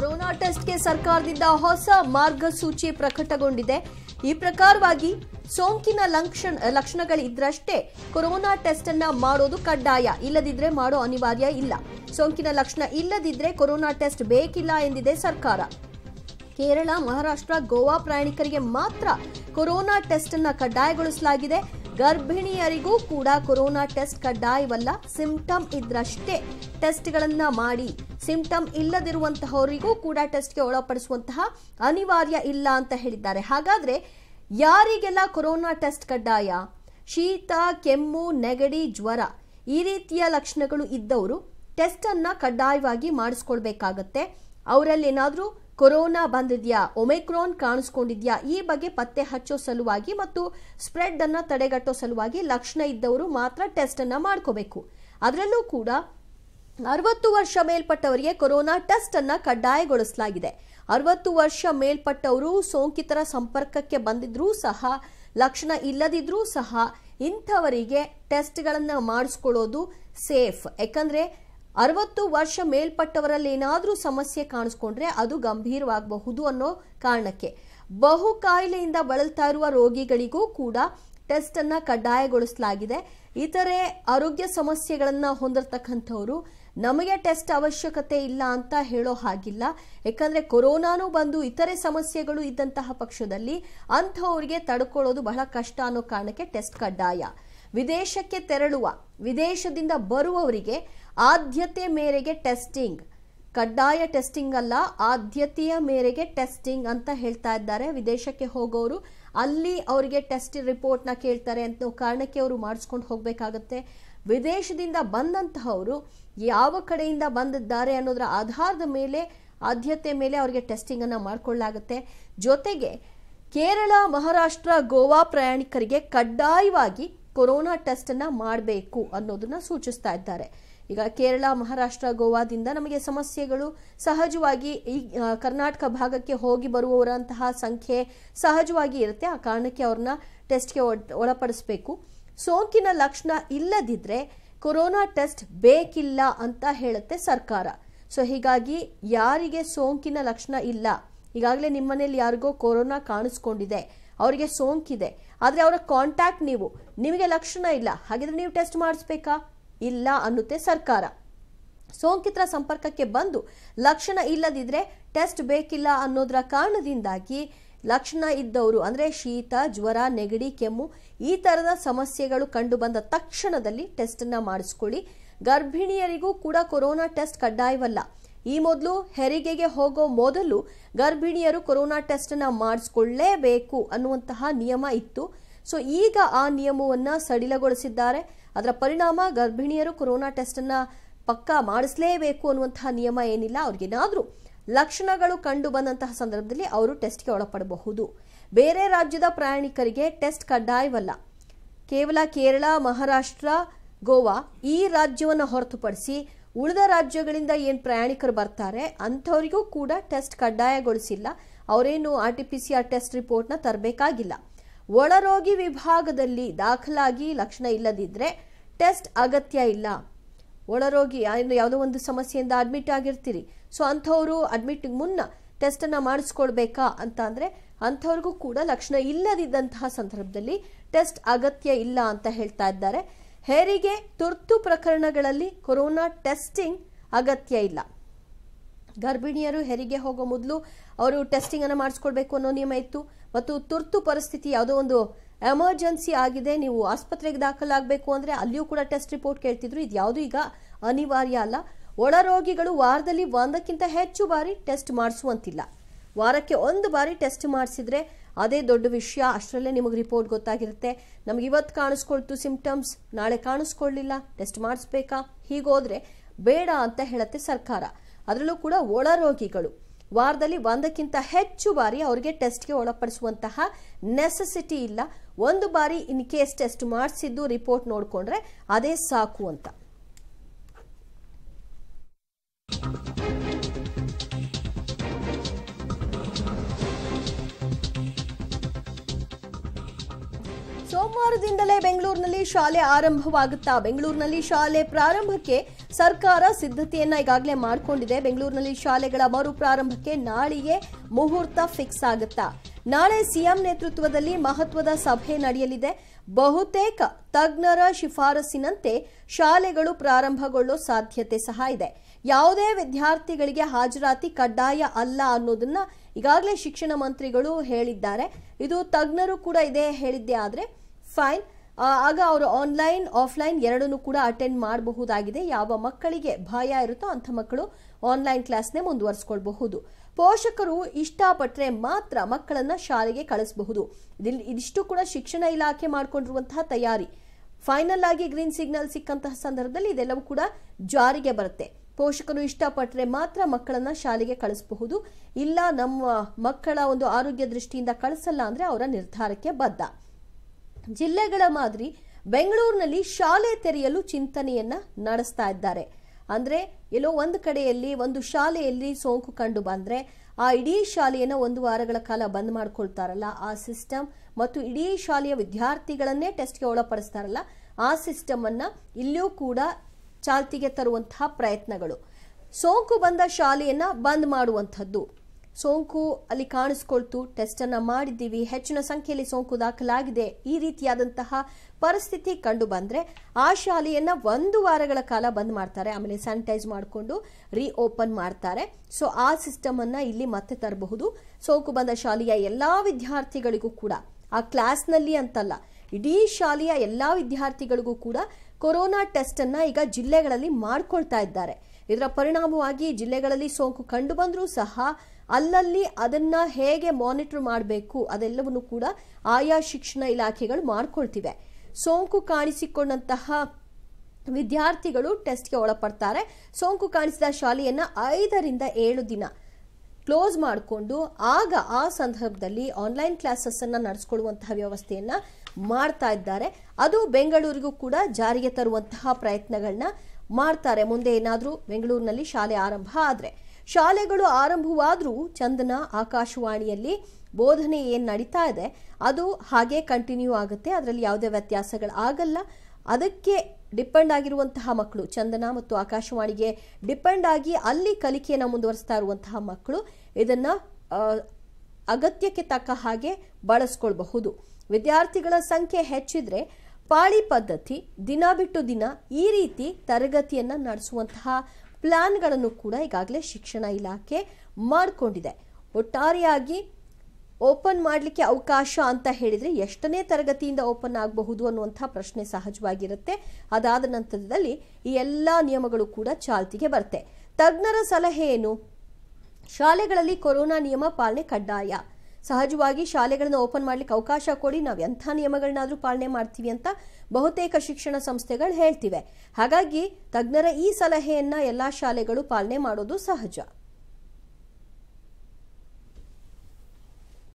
corona ಟೆಸ್ಟ್ಗೆ ಸರ್ಕಾರದಿಂದ ಹೊಸ ಮಾರ್ಗಸೂಚಿ ಪ್ರಕಟಗೊಂಡಿದೆ ಈ ಪ್ರಕಾರವಾಗಿ ಸೋಂಕಿನ ಲಕ್ಷಣ ಲಕ್ಷಣಗಳಿದ್ರಷ್ಟೇ ಕೊರೋನಾ ಟೆಸ್ಟ್ ಅನ್ನ ಮಾಡೋದು ಕಡ್ಡಾಯ ಇಲ್ಲದಿದ್ರೆ ಮಾಡೋ ಅನಿವಾರ್ಯ ಇಲ್ಲ ಸೋಂಕಿನ ಲಕ್ಷಣ ಇಲ್ಲದಿದ್ರೆ ಕೊರೋನಾ ಟೆಸ್ಟ್ ಬೇಕಿಲ್ಲ ಎಂದಿದೆ ಸರ್ಕಾರ ಕೇರಳ ಮಹಾರಾಷ್ಟ್ರ ಗೋವಾ ಪ್ರಯಾಣಿಕರಿಗೆ ಮಾತ್ರ ಕೊರೋನಾ ಟೆಸ್ಟ್ ಅನ್ನ ಕಡ್ಡಾಯಗೊಳಿಸಲಾಗಿದೆ ಗರ್ಭಿಣಿಯರಿಗೂ ಕೂಡ ಕೊರೋನಾ ಟೆಸ್ಟ್ ಕಡ್ಡಾಯವಲ್ಲ ಸಿಂಪ್ಟಮ್ ಇದ್ರಷ್ಟೇ ಟೆಸ್ಟ್ಗಳನ್ನ ಮಾಡಿ ಸಿಂಪ್ಟಮ್ ಇಲ್ಲದಿರುವಂತಹವರಿಗೂ ಕೂಡ ಟೆಸ್ಟ್ಗೆ ಒಳಪಡಿಸುವಂತಹ ಅನಿವಾರ್ಯ ಇಲ್ಲ ಅಂತ ಹೇಳಿದ್ದಾರೆ ಹಾಗಾದ್ರೆ ಯಾರಿಗೆಲ್ಲ ಕೊರೋನಾ ಟೆಸ್ಟ್ ಕಡ್ಡಾಯ ಶೀತ ಕೆಮ್ಮು ನೆಗಡಿ ಜ್ವರ ಈ ರೀತಿಯ ಲಕ್ಷಣಗಳು ಇದ್ದವರು ಟೆಸ್ಟನ್ನು ಕಡ್ಡಾಯವಾಗಿ ಮಾಡಿಸ್ಕೊಳ್ಬೇಕಾಗತ್ತೆ ಅವರಲ್ಲಿ ಏನಾದರೂ ಕೊರೋನಾ ಬಂದಿದ್ಯಾ ಒಮೆಕ್ರಾನ್ ಕಾಣಿಸ್ಕೊಂಡಿದ್ಯಾ ಈ ಬಗ್ಗೆ ಪತ್ತೆ ಹಚ್ಚೋ ಸಲುವಾಗಿ ಮತ್ತು ಸ್ಪ್ರೆಡ್ ಅನ್ನ ತಡೆಗಟ್ಟೋ ಸಲುವಾಗಿ ಲಕ್ಷಣ ಇದ್ದವರು ಮಾತ್ರ ಟೆಸ್ಟ್ ಅನ್ನ ಮಾಡ್ಕೋಬೇಕು ಅದರಲ್ಲೂ ಕೂಡ ಅರವತ್ತು ವರ್ಷ ಮೇಲ್ಪಟ್ಟವರಿಗೆ ಕೊರೋನಾ ಟೆಸ್ಟ್ ಅನ್ನ ಕಡ್ಡಾಯಗೊಳಿಸಲಾಗಿದೆ ಅರವತ್ತು ವರ್ಷ ಮೇಲ್ಪಟ್ಟವರು ಸೋಂಕಿತರ ಸಂಪರ್ಕಕ್ಕೆ ಬಂದಿದ್ರೂ ಸಹ ಲಕ್ಷಣ ಇಲ್ಲದಿದ್ರೂ ಸಹ ಇಂಥವರಿಗೆ ಟೆಸ್ಟ್ಗಳನ್ನು ಮಾಡಿಸ್ಕೊಳ್ಳೋದು ಸೇಫ್ ಯಾಕಂದರೆ ಅರವತ್ತು ವರ್ಷ ಮೇಲ್ಪಟ್ಟವರಲ್ಲಿ ಏನಾದರೂ ಸಮಸ್ಯೆ ಕಾಣಿಸ್ಕೊಂಡ್ರೆ ಅದು ಗಂಭೀರವಾಗಬಹುದು ಅನ್ನೋ ಕಾರಣಕ್ಕೆ ಬಹು ಕಾಯಿಲೆಯಿಂದ ಬಳಲ್ತಾ ಇರುವ ರೋಗಿಗಳಿಗೂ ಕೂಡ ಟೆಸ್ಟ್ ಅನ್ನ ಕಡ್ಡಾಯಗೊಳಿಸಲಾಗಿದೆ ಇತರೆ ಆರೋಗ್ಯ ಸಮಸ್ಯೆಗಳನ್ನ ಹೊಂದಿರತಕ್ಕಂಥವ್ರು ನಮಗೆ ಟೆಸ್ಟ್ ಅವಶ್ಯಕತೆ ಇಲ್ಲ ಅಂತ ಹೇಳೋ ಹಾಗಿಲ್ಲ ಯಾಕಂದ್ರೆ ಕೊರೋನಾನು ಬಂದು ಇತರೆ ಸಮಸ್ಯೆಗಳು ಇದ್ದಂತಹ ಪಕ್ಷದಲ್ಲಿ ಅಂಥವ್ರಿಗೆ ತಡ್ಕೊಳ್ಳೋದು ಬಹಳ ಕಷ್ಟ ಅನ್ನೋ ಕಾರಣಕ್ಕೆ ಟೆಸ್ಟ್ ಕಡ್ಡಾಯ ವಿದೇಶಕ್ಕೆ ತೆರಳುವ ವಿದೇಶದಿಂದ ಬರುವವರಿಗೆ ಆದ್ಯತೆ ಮೇರೆಗೆ ಟೆಸ್ಟಿಂಗ್ ಕಡ್ಡಾಯ ಟೆಸ್ಟಿಂಗ್ ಅಲ್ಲ ಆದ್ಯತೆಯ ಮೇರೆಗೆ ಟೆಸ್ಟಿಂಗ್ ಅಂತ ಹೇಳ್ತಾ ಇದ್ದಾರೆ ವಿದೇಶಕ್ಕೆ ಹೋಗೋರು ಅಲ್ಲಿ ಅವರಿಗೆ ಟೆಸ್ಟ್ ರಿಪೋರ್ಟ್ನ ಕೇಳ್ತಾರೆ ಅಂತ ಕಾರಣಕ್ಕೆ ಅವರು ಮಾಡಿಸ್ಕೊಂಡು ಹೋಗಬೇಕಾಗತ್ತೆ ವಿದೇಶದಿಂದ ಬಂದಂತಹವರು ಯಾವ ಕಡೆಯಿಂದ ಬಂದಿದ್ದಾರೆ ಅನ್ನೋದರ ಆಧಾರದ ಮೇಲೆ ಆದ್ಯತೆ ಮೇಲೆ ಅವರಿಗೆ ಟೆಸ್ಟಿಂಗನ್ನು ಮಾಡಿಕೊಳ್ಳಲಾಗುತ್ತೆ ಜೊತೆಗೆ ಕೇರಳ ಮಹಾರಾಷ್ಟ್ರ ಗೋವಾ ಪ್ರಯಾಣಿಕರಿಗೆ ಕಡ್ಡಾಯವಾಗಿ ಕೊರೋನಾ ಟೆಸ್ಟ್ ಅನ್ನ ಮಾಡಬೇಕು ಅನ್ನೋದನ್ನ ಸೂಚಿಸ್ತಾ ಇದ್ದಾರೆ ಈಗ ಕೇರಳ ಮಹಾರಾಷ್ಟ್ರ ಗೋವಾದಿಂದ ನಮಗೆ ಸಮಸ್ಯೆಗಳು ಸಹಜವಾಗಿ ಈ ಕರ್ನಾಟಕ ಭಾಗಕ್ಕೆ ಹೋಗಿ ಬರುವವರಂತಹ ಸಂಖ್ಯೆ ಸಹಜವಾಗಿ ಇರುತ್ತೆ ಆ ಕಾರಣಕ್ಕೆ ಅವ್ರನ್ನ ಟೆಸ್ಟ್ಗೆ ಒಳಪಡಿಸಬೇಕು ಸೋಂಕಿನ ಲಕ್ಷಣ ಇಲ್ಲದಿದ್ರೆ ಕೊರೋನಾ ಟೆಸ್ಟ್ ಬೇಕಿಲ್ಲ ಅಂತ ಹೇಳುತ್ತೆ ಸರ್ಕಾರ ಸೊ ಹೀಗಾಗಿ ಯಾರಿಗೆ ಸೋಂಕಿನ ಲಕ್ಷಣ ಇಲ್ಲ ಈಗಾಗಲೇ ನಿಮ್ಮನೇಲಿ ಯಾರಿಗೋ ಕೊರೋನಾ ಕಾಣಿಸ್ಕೊಂಡಿದೆ ಅವರಿಗೆ ಸೋಂಕಿದೆ ಆದರೆ ಅವರ ಕಾಂಟ್ಯಾಕ್ಟ್ ನೀವು ನಿಮಗೆ ಲಕ್ಷಣ ಇಲ್ಲ ಹಾಗಿದ್ರೆ ನೀವು ಟೆಸ್ಟ್ ಮಾಡಿಸ್ಬೇಕಾ ಇಲ್ಲ ಅನ್ನುತ್ತೆ ಸರ್ಕಾರ ಸೋಂಕಿತರ ಸಂಪರ್ಕಕ್ಕೆ ಬಂದು ಲಕ್ಷಣ ಇಲ್ಲದಿದ್ರೆ ಟೆಸ್ಟ್ ಬೇಕಿಲ್ಲ ಅನ್ನೋದರ ಕಾರಣದಿಂದಾಗಿ ಲಕ್ಷಣ ಇದ್ದವರು ಅಂದರೆ ಶೀತ ಜ್ವರ ನೆಗಡಿ ಕೆಮ್ಮು ಈ ಥರದ ಸಮಸ್ಯೆಗಳು ಕಂಡು ಬಂದ ತಕ್ಷಣದಲ್ಲಿ ಟೆಸ್ಟನ್ನು ಮಾಡಿಸ್ಕೊಳ್ಳಿ ಗರ್ಭಿಣಿಯರಿಗೂ ಕೂಡ ಕೊರೋನಾ ಟೆಸ್ಟ್ ಕಡ್ಡಾಯವಲ್ಲ ಈ ಮೊದಲು ಹೆರಿಗೆಗೆ ಹೋಗೋ ಮೊದಲು ಗರ್ಭಿಣಿಯರು ಕೊರೋನಾ ಟೆಸ್ಟನ್ನು ಮಾಡಿಸ್ಕೊಳ್ಳೇಬೇಕು ಅನ್ನುವಂತಹ ನಿಯಮ ಇತ್ತು ಸೊ ಈಗ ಆ ನಿಯಮವನ್ನು ಸಡಿಲಗೊಳಿಸಿದ್ದಾರೆ ಅದರ ಪರಿಣಾಮ ಗರ್ಭಿಣಿಯರು ಕೊರೋನಾ ಟೆಸ್ಟನ್ನು ಪಕ್ಕಾ ಮಾಡಿಸಲೇಬೇಕು ಅನ್ನುವಂತಹ ನಿಯಮ ಏನಿಲ್ಲ ಅವ್ರಿಗೇನಾದರೂ ಲಕ್ಷಣಗಳು ಕಂಡು ಬಂದಂತಹ ಸಂದರ್ಭದಲ್ಲಿ ಅವರು ಟೆಸ್ಟ್ಗೆ ಒಳಪಡಬಹುದು ಬೇರೆ ರಾಜ್ಯದ ಪ್ರಯಾಣಿಕರಿಗೆ ಟೆಸ್ಟ್ ಕಡ್ಡಾಯವಲ್ಲ ಕೇವಲ ಕೇರಳ ಮಹಾರಾಷ್ಟ್ರ ಗೋವಾ ಈ ರಾಜ್ಯವನ್ನು ಹೊರತುಪಡಿಸಿ ಉಳಿದ ರಾಜ್ಯಗಳಿಂದ ಏನು ಪ್ರಯಾಣಿಕರು ಬರ್ತಾರೆ ಅಂಥವರಿಗೂ ಕೂಡ ಟೆಸ್ಟ್ ಕಡ್ಡಾಯಗೊಳಿಸಿಲ್ಲ ಅವರೇನು R T P C R test ರಿಪೋರ್ಟ್ನ ತರಬೇಕಾಗಿಲ್ಲ ಒಳರೋಗಿ ವಿಭಾಗದಲ್ಲಿ ದಾಖಲಾಗಿ ಲಕ್ಷಣ ಇಲ್ಲದಿದ್ದರೆ ಟೆಸ್ಟ್ ಅಗತ್ಯ ಇಲ್ಲ ಒಳರೋಗಿ ಯಾವುದೋ ಒಂದು ಸಮಸ್ಯೆಯಿಂದ ಅಡ್ಮಿಟ್ ಆಗಿರ್ತೀರಿ ಸೊ ಅಂಥವರು ಅಡ್ಮಿಟ್ಗೆ ಮುನ್ನ ಟೆಸ್ಟನ್ನು ಮಾಡಿಸ್ಕೊಳ್ಬೇಕಾ ಅಂತ ಅಂದರೆ ಅಂಥವ್ರಿಗೂ ಕೂಡ ಲಕ್ಷಣ ಇಲ್ಲದಿದ್ದಂತಹ ಸಂದರ್ಭದಲ್ಲಿ ಟೆಸ್ಟ್ ಅಗತ್ಯ ಇಲ್ಲ ಅಂತ ಹೇಳ್ತಾ ಇದ್ದಾರೆ ಹೆರಿಗೆ ತುರ್ತು ಪ್ರಕರಣಗಳಲ್ಲಿ ಕೊರೋನಾ ಟೆಸ್ಟಿಂಗ್ ಅಗತ್ಯ ಇಲ್ಲ ಗರ್ಭಿಣಿಯರು ಹೆರಿಗೆ ಹೋಗೋ ಮೊದಲು ಅವರು ಟೆಸ್ಟಿಂಗ್ ಅನ್ನು ಮಾಡಿಸ್ಕೊಳ್ಬೇಕು ಅನ್ನೋ ನಿಯಮ ಇತ್ತು ಮತ್ತು ತುರ್ತು ಪರಿಸ್ಥಿತಿ ಯಾವುದೋ ಒಂದು ಎಮರ್ಜೆನ್ಸಿ ಆಗಿದೆ ನೀವು ಆಸ್ಪತ್ರೆಗೆ ದಾಖಲಾಗಬೇಕು ಅಂದರೆ ಅಲ್ಲಿಯೂ ಕೂಡ ಟೆಸ್ಟ್ ರಿಪೋರ್ಟ್ ಕೇಳ್ತಿದ್ರು ಇದು ಯಾವುದು ಈಗ ಅನಿವಾರ್ಯ ಅಲ್ಲ ಒಳ ರೋಗಿಗಳು ವಾರದಲ್ಲಿ ಒಂದಕ್ಕಿಂತ ಹೆಚ್ಚು ಬಾರಿ ಟೆಸ್ಟ್ ಮಾಡಿಸುವಂತಿಲ್ಲ ವಾರಕ್ಕೆ ಒಂದು ಬಾರಿ ಟೆಸ್ಟ್ ಮಾಡಿಸಿದ್ರೆ ಅದೇ ದೊಡ್ಡ ವಿಷಯ ಅಷ್ಟರಲ್ಲೇ ನಿಮಗೆ ರಿಪೋರ್ಟ್ ಗೊತ್ತಾಗಿರುತ್ತೆ ನಮ್ಗೆ ಇವತ್ತು ಕಾಣಿಸ್ಕೊಳ್ತು ಸಿಂಪ್ಟಮ್ಸ್ ನಾಳೆ ಕಾಣಿಸ್ಕೊಳ್ಳಿಲ್ಲ ಟೆಸ್ಟ್ ಮಾಡಿಸ್ಬೇಕಾ ಹೀಗೋದ್ರೆ ಬೇಡ ಅಂತ ಹೇಳುತ್ತೆ ಸರ್ಕಾರ ಅದರಲ್ಲೂ ಕೂಡ ಒಳ ರೋಗಿಗಳು ವಾರದಲ್ಲಿ ಒಂದಕ್ಕಿಂತ ಹೆಚ್ಚು ಬಾರಿ ಅವರಿಗೆ ಟೆಸ್ಟ್ಗೆ ಒಳಪಡಿಸುವಂತಹ ನೆಸೆಸಿಟಿ ಇಲ್ಲ ಒಂದು ಬಾರಿ ಇನ್ ಕೇಸ್ ಟೆಸ್ಟ್ ಮಾಡಿಸಿದ್ದು ರಿಪೋರ್ಟ್ ನೋಡಿಕೊಂಡ್ರೆ ಅದೇ ಸಾಕು ಅಂತ ಶನಿವಾರದಿಂದಲೇ ಬೆಂಗಳೂರಿನಲ್ಲಿ ಶಾಲೆ ಆರಂಭವಾಗುತ್ತಾ ಬೆಂಗಳೂರಿನಲ್ಲಿ ಶಾಲೆ ಪ್ರಾರಂಭಕ್ಕೆ ಸರ್ಕಾರ ಸಿದ್ಧತೆಯನ್ನ ಈಗಾಗಲೇ ಮಾಡಿಕೊಂಡಿದೆ ಬೆಂಗಳೂರಿನಲ್ಲಿ ಶಾಲೆಗಳ ಮರು ಪ್ರಾರಂಭಕ್ಕೆ ನಾಳೆಯೇ ಮುಹೂರ್ತ ಫಿಕ್ಸ್ ಆಗುತ್ತಾ ನಾಳೆ ಸಿಎಂ ನೇತೃತ್ವದಲ್ಲಿ ಮಹತ್ವದ ಸಭೆ ನಡೆಯಲಿದೆ ಬಹುತೇಕ ತಜ್ಞರ ಶಿಫಾರಸಿನಂತೆ ಶಾಲೆಗಳು ಪ್ರಾರಂಭಗೊಳ್ಳೋ ಸಾಧ್ಯತೆ ಸಹ ಇದೆ ಯಾವುದೇ ವಿದ್ಯಾರ್ಥಿಗಳಿಗೆ ಹಾಜರಾತಿ ಕಡ್ಡಾಯ ಅಲ್ಲ ಅನ್ನೋದನ್ನ ಈಗಾಗಲೇ ಶಿಕ್ಷಣ ಮಂತ್ರಿಗಳು ಹೇಳಿದ್ದಾರೆ ಇದು ತಜ್ಞರು ಕೂಡ ಇದೇ ಹೇಳಿದ್ದೆ ಆದರೆ ಫೈನ್ ಆಗ ಅವರು ಆನ್ಲೈನ್ ಆಫ್ಲೈನ್ ಎರಡನ್ನು ಕೂಡ ಅಟೆಂಡ್ ಮಾಡಬಹುದಾಗಿದೆ ಯಾವ ಮಕ್ಕಳಿಗೆ ಭಯ ಇರುತ್ತೋ ಅಂಥ ಮಕ್ಕಳು ಆನ್ಲೈನ್ ಕ್ಲಾಸ್ನೇ ಮುಂದುವರಿಸ್ಕೊಳ್ಬಹುದು ಪೋಷಕರು ಇಷ್ಟಪಟ್ಟರೆ ಮಾತ್ರ ಮಕ್ಕಳನ್ನು ಶಾಲೆಗೆ ಕಳಿಸಬಹುದು ಇದಿಷ್ಟು ಕೂಡ ಶಿಕ್ಷಣ ಇಲಾಖೆ ಮಾಡಿಕೊಂಡಿರುವಂತಹ ತಯಾರಿ ಫೈನಲ್ ಆಗಿ ಗ್ರೀನ್ ಸಿಗ್ನಲ್ ಸಿಕ್ಕಂತಹ ಸಂದರ್ಭದಲ್ಲಿ ಇದೆಲ್ಲವೂ ಕೂಡ ಜಾರಿಗೆ ಬರುತ್ತೆ ಪೋಷಕರು ಇಷ್ಟಪಟ್ಟರೆ ಮಾತ್ರ ಮಕ್ಕಳನ್ನ ಶಾಲೆಗೆ ಕಳಿಸಬಹುದು ಇಲ್ಲ ನಮ್ಮ ಮಕ್ಕಳ ಒಂದು ಆರೋಗ್ಯ ದೃಷ್ಟಿಯಿಂದ ಕಳಿಸಲ್ಲ ಅಂದರೆ ಅವರ ನಿರ್ಧಾರಕ್ಕೆ ಬದ್ಧ ಜಿಲ್ಲೆಗಳ ಮಾದರಿ ಬೆಂಗಳೂರಿನಲ್ಲಿ ಶಾಲೆ ತೆರೆಯಲು ಚಿಂತನೆಯನ್ನ ನಡೆಸ್ತಾ ಇದ್ದಾರೆ ಅಂದ್ರೆ ಎಲ್ಲೋ ಒಂದು ಕಡೆಯಲ್ಲಿ ಒಂದು ಶಾಲೆಯಲ್ಲಿ ಸೋಂಕು ಕಂಡು ಬಂದ್ರೆ ಆ ಇಡೀ ಶಾಲೆಯನ್ನ ಒಂದು ವಾರಗಳ ಕಾಲ ಬಂದ್ ಮಾಡ್ಕೊಳ್ತಾರಲ್ಲ ಆ ಸಿಸ್ಟಮ್ ಮತ್ತು ಇಡೀ ಶಾಲೆಯ ವಿದ್ಯಾರ್ಥಿಗಳನ್ನೇ ಟೆಸ್ಟ್ಗೆ ಒಳಪಡಿಸ್ತಾರಲ್ಲ ಆ ಸಿಸ್ಟಮ್ ಅನ್ನ ಇಲ್ಲಿಯೂ ಕೂಡ ಚಾಲ್ತಿಗೆ ತರುವಂತಹ ಪ್ರಯತ್ನಗಳು ಸೋಂಕು ಬಂದ ಶಾಲೆಯನ್ನ ಬಂದ್ ಮಾಡುವಂಥದ್ದು ಸೋಂಕು ಅಲ್ಲಿ ಕಾಣಿಸ್ಕೊಳ್ತು ಟೆಸ್ಟ್ ಅನ್ನ ಮಾಡಿದ್ದೀವಿ ಹೆಚ್ಚಿನ ಸಂಖ್ಯೆಯಲ್ಲಿ ಸೋಂಕು ದಾಖಲಾಗಿದೆ ಈ ರೀತಿಯಾದಂತಹ ಪರಿಸ್ಥಿತಿ ಕಂಡು ಬಂದ್ರೆ ಆ ಶಾಲೆಯನ್ನ ಒಂದು ವಾರಗಳ ಕಾಲ ಬಂದ್ ಮಾಡ್ತಾರೆ ಆಮೇಲೆ ಸ್ಯಾನಿಟೈಸ್ ಮಾಡಿಕೊಂಡು ರೀಓಪನ್ ಮಾಡ್ತಾರೆ ಸೊ ಆ ಸಿಸ್ಟಮ್ ಅನ್ನ ಇಲ್ಲಿ ಮತ್ತೆ ತರಬಹುದು ಸೋಂಕು ಬಂದ ಶಾಲೆಯ ಎಲ್ಲಾ ವಿದ್ಯಾರ್ಥಿಗಳಿಗೂ ಕೂಡ ಆ ಕ್ಲಾಸ್ನಲ್ಲಿ ಅಂತಲ್ಲ ಇಡೀ ಶಾಲೆಯ ಎಲ್ಲಾ ವಿದ್ಯಾರ್ಥಿಗಳಿಗೂ ಕೂಡ ಕೊರೋನಾ ಟೆಸ್ಟ್ ಅನ್ನ ಈಗ ಜಿಲ್ಲೆಗಳಲ್ಲಿ ಮಾಡ್ಕೊಳ್ತಾ ಇದ್ದಾರೆ ಇದರ ಪರಿಣಾಮವಾಗಿ ಜಿಲ್ಲೆಗಳಲ್ಲಿ ಸೋಂಕು ಕಂಡು ಬಂದರೂ ಸಹ ಅಲ್ಲಲ್ಲಿ ಅದನ್ನ ಹೇಗೆ ಮಾನಿಟರ್ ಮಾಡಬೇಕು ಅದೆಲ್ಲವನ್ನು ಕೂಡ ಆಯಾ ಶಿಕ್ಷಣ ಇಲಾಖೆಗಳು ಮಾಡ್ಕೊಳ್ತಿವೆ ಸೋಂಕು ಕಾಣಿಸಿಕೊಂಡಂತಹ ವಿದ್ಯಾರ್ಥಿಗಳು ಟೆಸ್ಟ್ಗೆ ಒಳಪಡ್ತಾರೆ ಸೋಂಕು ಕಾಣಿಸಿದ ಶಾಲೆಯನ್ನ ಐದರಿಂದ ಏಳು ದಿನ ಕ್ಲೋಸ್ ಮಾಡಿಕೊಂಡು ಆಗ ಆ ಸಂದರ್ಭದಲ್ಲಿ ಆನ್ಲೈನ್ ಕ್ಲಾಸಸ್ ಅನ್ನ ನಡೆಸ್ಕೊಳ್ಳುವಂತಹ ವ್ಯವಸ್ಥೆಯನ್ನ ಮಾಡ್ತಾ ಇದ್ದಾರೆ ಅದು ಬೆಂಗಳೂರಿಗೂ ಕೂಡ ಜಾರಿಗೆ ತರುವಂತಹ ಪ್ರಯತ್ನಗಳನ್ನ ಮಾಡ್ತಾರೆ ಮುಂದೆ ಏನಾದರೂ ಬೆಂಗಳೂರಿನಲ್ಲಿ ಶಾಲೆ ಆರಂಭ ಆದರೆ ಶಾಲೆಗಳು ಆರಂಭವಾದರೂ ಚಂದನ ಆಕಾಶವಾಣಿಯಲ್ಲಿ ಬೋಧನೆ ಏನು ನಡೀತಾ ಇದೆ ಅದು ಹಾಗೆ ಕಂಟಿನ್ಯೂ ಆಗುತ್ತೆ ಅದರಲ್ಲಿ ಯಾವುದೇ ವ್ಯತ್ಯಾಸಗಳು ಆಗಲ್ಲ ಅದಕ್ಕೆ ಡಿಪೆಂಡ್ ಆಗಿರುವಂತಹ ಮಕ್ಕಳು ಚಂದನ ಮತ್ತು ಆಕಾಶವಾಣಿಗೆ ಡಿಪೆಂಡ್ ಆಗಿ ಅಲ್ಲಿ ಕಲಿಕೆಯನ್ನು ಮುಂದುವರಿಸ್ತಾ ಇರುವಂತಹ ಮಕ್ಕಳು ಇದನ್ನು ಅಗತ್ಯಕ್ಕೆ ತಕ್ಕ ಹಾಗೆ ಬಳಸ್ಕೊಳ್ಬಹುದು ವಿದ್ಯಾರ್ಥಿಗಳ ಸಂಖ್ಯೆ ಹೆಚ್ಚಿದ್ರೆ ಪಾಳಿ ಪದ್ಧತಿ ದಿನ ಬಿಟ್ಟು ದಿನ ಈ ರೀತಿ ತರಗತಿಯನ್ನು ನಡೆಸುವಂತಹ ಪ್ಲಾನ್ಗಳನ್ನು ಕೂಡ ಈಗಾಗಲೇ ಶಿಕ್ಷಣ ಇಲಾಖೆ ಮಾಡಿಕೊಂಡಿದೆ ಒಟ್ಟಾರೆಯಾಗಿ ಓಪನ್ ಮಾಡಲಿಕ್ಕೆ ಅವಕಾಶ ಅಂತ ಹೇಳಿದರೆ ಎಷ್ಟನೇ ತರಗತಿಯಿಂದ ಓಪನ್ ಆಗಬಹುದು ಅನ್ನುವಂಥ ಪ್ರಶ್ನೆ ಸಹಜವಾಗಿರುತ್ತೆ ಅದಾದ ನಂತರದಲ್ಲಿ ಈ ಎಲ್ಲ ನಿಯಮಗಳು ಕೂಡ ಚಾಲ್ತಿಗೆ ಬರುತ್ತೆ ತಜ್ಞರ ಸಲಹೆ ಏನು ಶಾಲೆಗಳಲ್ಲಿ ಕೊರೋನಾ ನಿಯಮ ಪಾಲನೆ ಕಡ್ಡಾಯ ಸಹಜವಾಗಿ ಶಾಲೆಗಳನ್ನು ಓಪನ್ ಮಾಡ್ಲಿಕ್ಕೆ ಅವಕಾಶ ಕೊಡಿ ನಾವು ಎಂಥ ನಿಯಮಗಳನ್ನಾದರೂ ಪಾಲನೆ ಮಾಡ್ತೀವಿ ಅಂತ ಬಹುತೇಕ ಶಿಕ್ಷಣ ಸಂಸ್ಥೆಗಳು ಹೇಳ್ತಿವೆ ಹಾಗಾಗಿ ತಜ್ಞರ ಈ ಸಲಹೆಯನ್ನು ಎಲ್ಲ ಶಾಲೆಗಳು ಪಾಲನೆ ಮಾಡೋದು ಸಹಜ